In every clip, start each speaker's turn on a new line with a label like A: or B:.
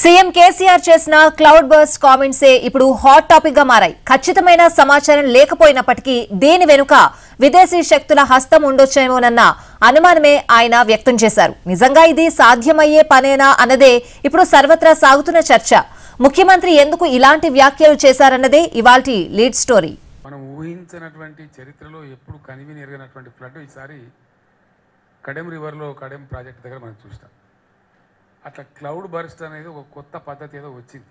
A: CM KCR చేసిన cloud బర్స్ కామెంట్సే ఇప్పుడు hot topic గా మారాయి ఖచ్చితమైన సమాచారం లేకపోయినప్పటికీ దీని వెనుక విదేశీ శక్తుల హస్తం ఉండొచ్చేమోనన్న అనుమానమే ఆయన వ్యక్తం చేశారు నిజంగా ఇది సాధ్యమయ్యే పనేనా అన్నదే ఇప్పుడు సర్వత్రా సాగుతున్న చర్చ ముఖ్యమంత్రి ఎందుకు ఇలాంటి వ్యాఖ్యలు చేశారన్నదే ఇవాల్టి లీడ్ స్టోరీ
B: మనం ఊహించినటువంటి చరిత్రలో ఎప్పుడు కనివి ఎరగనటువంటి ఫ్లడ్ ఈసారి కడెం రివర్లో కడెం ప్రాజెక్ట్ దగ్గర మనం చూస్తాం అట్లా క్లౌడ్ బర్స్ట్ అనేది ఒక కొత్త పద్ధతి ఏదో వచ్చింది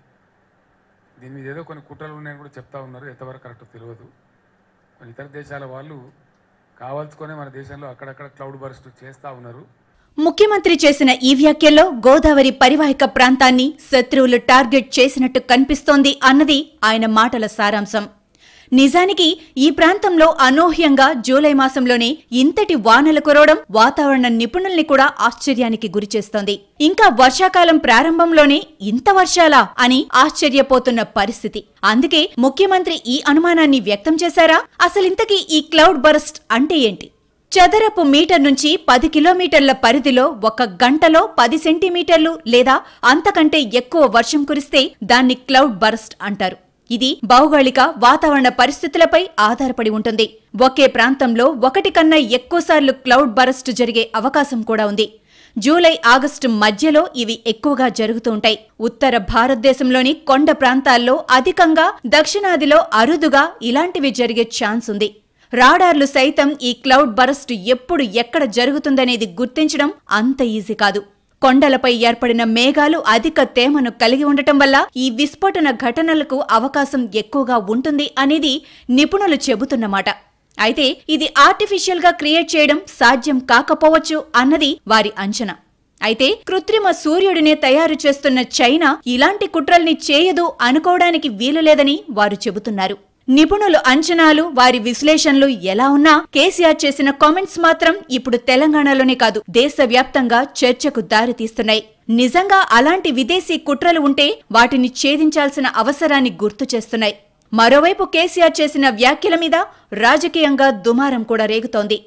B: దీని మీద ఏదో కొన్ని కుట్రలు ఉన్నాయని కూడా చెప్తా ఉన్నారు ఎంతవరకు కరెక్ట్ తెలియదు కొన్ని ఇతర దేశాల వాళ్ళు కావాల్చుకునే మన దేశంలో అక్కడక్కడ క్లౌడ్ బర్స్ట్ చేస్తూ
C: ఉన్నారు ముఖ్యమంత్రి చేసిన ఈ వ్యాఖ్యల్లో గోదావరి పరివాహిక ప్రాంతాన్ని శత్రువులు టార్గెట్ చేసినట్టు కనిపిస్తోంది అన్నది ఆయన మాటల సారాంశం నిజానికి ఈ ప్రాంతంలో అనూహ్యంగా జూలై మాసంలోనే ఇంతటి వానలు కురవడం వాతావరణ నిపుణుల్ని కూడా ఆశ్చర్యానికి గురిచేస్తోంది ఇంకా వర్షాకాలం ప్రారంభంలోనే ఇంత వర్షాలా అని ఆశ్చర్యపోతున్న పరిస్థితి అందుకే ముఖ్యమంత్రి ఈ అనుమానాన్ని వ్యక్తం చేశారా అసలింతకీ ఈ క్లౌడ్ బరస్ట్ అంటే ఏంటి చదరపు మీటర్ నుంచి పది కిలోమీటర్ల పరిధిలో ఒక గంటలో పది సెంటీమీటర్లు లేదా అంతకంటే ఎక్కువ వర్షం కురిస్తే దాన్ని క్లౌడ్ బరస్ట్ అంటారు ఇది భౌగోళిక వాతావరణ పరిస్థితులపై ఆధారపడి ఉంటుంది ఒకే ప్రాంతంలో ఒకటి కన్నా ఎక్కువసార్లు క్లౌడ్ బరస్ట్ జరిగే అవకాశం కూడా ఉంది జూలై ఆగస్టు మధ్యలో ఇవి ఎక్కువగా జరుగుతుంటాయి ఉత్తర భారతదేశంలోని కొండ ప్రాంతాల్లో అధికంగా దక్షిణాదిలో అరుదుగా ఇలాంటివి జరిగే ఛాన్స్ ఉంది రాడార్లు సైతం ఈ క్లౌడ్ బరస్ట్ ఎప్పుడు ఎక్కడ జరుగుతుందనేది గుర్తించడం అంత ఈజీ కాదు కొండలపై ఏర్పడిన మేఘాలు అధిక తేమను కలిగి ఉండటం వల్ల ఈ విస్ఫోటన ఘటనలకు అవకాశం ఎక్కువగా ఉంటుంది అనేది నిపుణులు చెబుతున్నమాట అయితే ఇది ఆర్టిఫిషియల్ గా క్రియేట్ చేయడం సాధ్యం కాకపోవచ్చు అన్నది వారి అంచనా అయితే కృత్రిమ సూర్యుడినే తయారు చేస్తున్న చైనా ఇలాంటి కుట్రల్ని చేయదు అనుకోవడానికి వీలులేదని వారు చెబుతున్నారు నిపుణులు అంచనాలు వారి విశ్లేషణలు ఎలా ఉన్నా కేసీఆర్ చేసిన కామెంట్స్ మాత్రం ఇప్పుడు తెలంగాణలోనే కాదు దేశవ్యాప్తంగా చర్చకు దారితీస్తున్నాయి నిజంగా అలాంటి విదేశీ కుట్రలు ఉంటే వాటిని ఛేదించాల్సిన అవసరాన్ని గుర్తు చేస్తున్నాయి మరోవైపు కేసీఆర్ చేసిన వ్యాఖ్యల మీద రాజకీయంగా దుమారం కూడా రేగుతోంది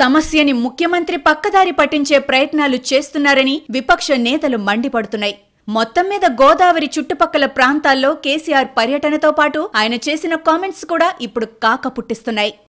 C: సమస్యని ముఖ్యమంత్రి పక్కదారి పట్టించే ప్రయత్నాలు చేస్తున్నారని విపక్ష నేతలు మండిపడుతున్నాయి మొత్తం మీద గోదావరి చుట్టుపక్కల ప్రాంతాల్లో కేసీఆర్ పర్యటనతో పాటు ఆయన చేసిన కామెంట్స్ కూడా ఇప్పుడు కాక పుట్టిస్తున్నాయి